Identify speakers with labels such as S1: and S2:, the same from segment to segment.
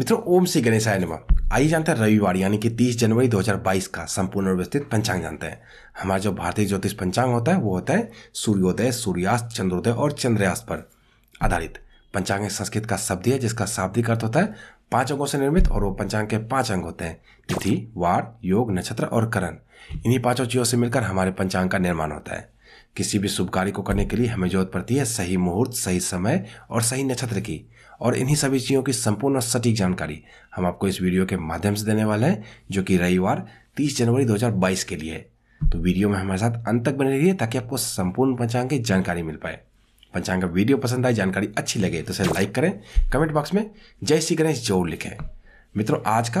S1: मित्रों ओम श्री गणेश नमः आइए जानते हैं रविवार यानी कि 30 जनवरी 2022 का संपूर्ण व्यवस्थित पंचांग जानते हैं हमारा जो भारतीय ज्योतिष पंचांग होता है वो होता है सूर्योदय सूर्यास्त चंद्रोदय और चंद्रयास्त पर आधारित पंचांग संस्कृत का शब्द है जिसका शाब्दिक अर्थ होता है पांच अंगों से निर्मित और वो पंचांग के पांच अंग होते हैं तिथि वार योग नक्षत्र और करण इन्हीं पांचों चीजों से मिलकर हमारे पंचांग का निर्माण होता है किसी भी शुभ कार्य को करने के लिए हमें जरूरत पड़ती है सही मुहूर्त सही समय और सही नक्षत्र की और इन्हीं सभी चीज़ों की संपूर्ण और सटीक जानकारी हम आपको इस वीडियो के माध्यम से देने वाले हैं जो कि रविवार 30 जनवरी 2022 के लिए है तो वीडियो में हमारे साथ अंत तक बने रहिए ताकि आपको संपूर्ण पंचांग की जानकारी मिल पाए पंचांग का वीडियो पसंद आए जानकारी अच्छी लगे तो इसे लाइक करें कमेंट बॉक्स में जय श्री गणेश जरूर लिखें मित्रों आज का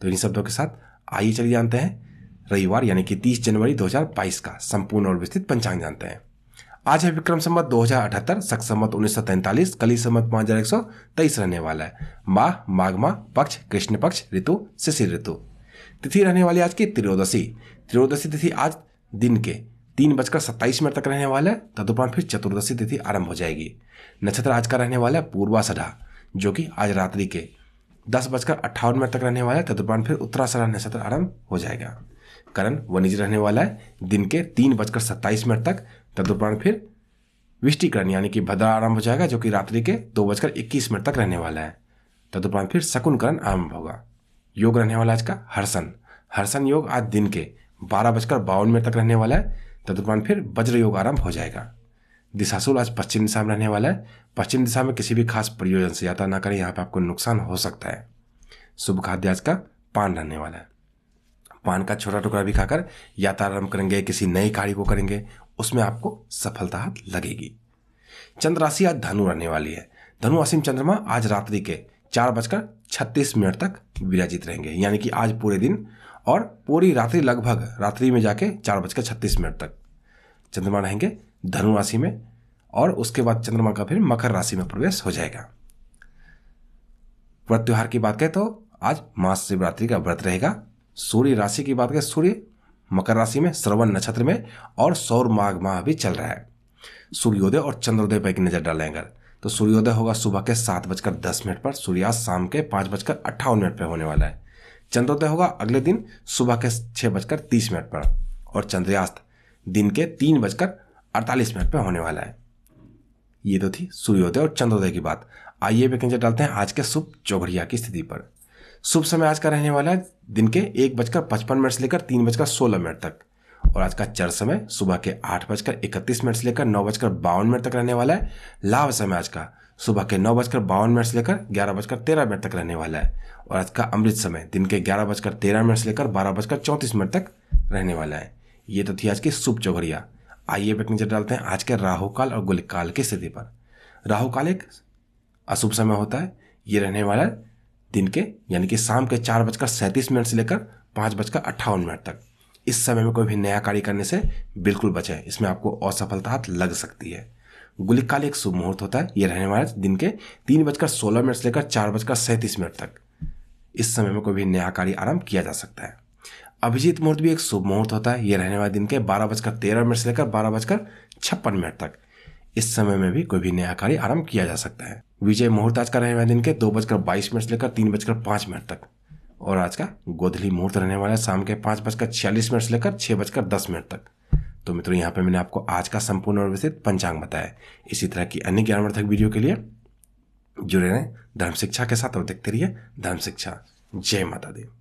S1: तो इन शब्दों के साथ आइए चलिए जानते हैं रविवार यानी कि 30 जनवरी 2022 का संपूर्ण और विस्तृत पंचांग जानते हैं आज है विक्रम संबत दो हजार अठहत्तर सख संबत उन्नीस सौ तैंतालीस कली संबत पाँच हजार एक सौ तेईस रहने वाला है माह माघमा पक्ष कृष्ण पक्ष ऋतु शिशिर ऋतु तिथि रहने वाली आज की त्रियोदशी त्रियोदशी तिथि आज दिन के तीन बजकर सत्ताईस मिनट तक रहने वाला है तदुपरांत फिर चतुर्दशी तिथि आरंभ हो जाएगी नक्षत्र आज का रहने वाला है पूर्वासढ़ा जो कि आज रात्रि के दस बजकर अट्ठावन मिनट तक रहने वाला है तदुपरांत फिर उत्तरासरा सत्र तो आरंभ हो जाएगा करण वनिज रहने वाला है दिन के तीन बजकर सत्ताईस मिनट तक तदुपरांत फिर विष्टिकरण यानी कि भद्रा आरंभ हो जाएगा जो कि रात्रि के दो बजकर इक्कीस मिनट तक रहने वाला है तदुपरांत फिर शकुनकरण आरंभ होगा योग रहने वाला आज का हर्षण हर्षण योग आज दिन के बारह बजकर बावन मिनट तक रहने वाला है तदुपरांत फिर वज्र योग आरंभ हो जाएगा दिशा दिशाशुल आज पश्चिम दिशा में रहने वाला है पश्चिम दिशा में किसी भी खास प्रयोजन से यात्रा ना करें यहाँ पर आपको नुकसान हो सकता है शुभ खाद्य आज का पान रहने वाला है पान का छोटा टुकड़ा भी खाकर यात्रा आरम्भ करेंगे किसी नई कार्य को करेंगे उसमें आपको सफलता हाथ लगेगी चंद्र राशि आज धनु रहने वाली है धनु असीम चंद्रमा आज रात्रि के चार बजकर छत्तीस मिनट तक विराजित रहेंगे यानी कि आज पूरे दिन और पूरी रात्रि लगभग रात्रि में जाके चार बजकर छत्तीस मिनट तक चंद्रमा रहेंगे धनु राशि में और उसके बाद चंद्रमा का फिर मकर राशि में प्रवेश हो जाएगा व्रत त्यौहार की बात करें तो आज महाशिवरात्रि का व्रत रहेगा सूर्य राशि की बात करें सूर्य मकर राशि में श्रवण नक्षत्र में और सौर माघ माह भी चल रहा है सूर्योदय और चंद्रोदय पर एक नजर डालेंगे तो सूर्योदय होगा सुबह के सात बजकर दस मिनट पर सूर्यास्त शाम के पाँच बजकर अट्ठावन मिनट पर होने वाला है चंद्रोदय होगा अगले दिन सुबह के छः बजकर तीस मिनट पर और चंद्रयास्त दिन के तीन बजकर अड़तालीस मिनट पर होने वाला है ये तो थी सूर्योदय और चंद्रोदय की बात आइए एक नजर डालते हैं आज के शुभ चौघड़िया की स्थिति पर शुभ समय आज का रहने वाला है दिन के एक बजकर पचपन मिनट से लेकर तीन बजकर सोलह मिनट तक और आज का चर समय सुबह के आठ बजकर इकतीस मिनट से लेकर नौ बजकर बावन मिनट तक रहने वाला है लाभ समय आज का सुबह के नौ बजकर बावन मिनट से लेकर ग्यारह बजकर तेरह मिनट तक रहने वाला है और आज का अमृत समय दिन के ग्यारह बजकर तेरह मिनट से लेकर बारह बजकर चौंतीस मिनट तक रहने वाला है ये तो थी आज की शुभ चौघड़िया आइए अब एक नज़र डालते हैं आज के राहु काल और गुलिक काल की स्थिति पर राहु काल एक अशुभ समय होता है ये रहने वाला दिन के यानी कि शाम के चार बजकर सैंतीस मिनट से लेकर पाँच बजकर अट्ठावन मिनट तक इस समय में कोई भी नया कार्य करने से बिल्कुल बचें इसमें आपको असफलता हाथ लग सकती है गुलिक काल एक शुभ मुहूर्त होता है ये रहने वाला दिन के तीन बजकर सोलह मिनट से लेकर चार बजकर सैंतीस मिनट तक इस समय में कोई भी नया कार्य आरंभ किया जा सकता है अभिजीत मुहूर्त तो भी एक शुभ मुहूर्त होता है ये रहने वाले दिन के बारह बजकर तेरह मिनट से लेकर बारह बजकर छप्पन मिनट तक इस समय में भी कोई भी नया कार्य आरंभ किया जा सकता है विजय मुहूर्त आज का रहने वाले दिन के दो बजकर बाईस मिनट से लेकर तीन बजकर पांच मिनट तक और आज का गोधली मुहूर्त रहने वाला है शाम के पाँच बजकर छियालीस मिनट से लेकर छः बजकर दस मिनट तक तो मित्रों यहाँ पे मैंने आपको आज का संपूर्ण और विस्तृत पंचांग बताया इसी तरह की अन्य ज्ञानवर्धक वीडियो के लिए जुड़े रहें धर्म शिक्षा के साथ और देखते रहिए धर्म शिक्षा जय माता दी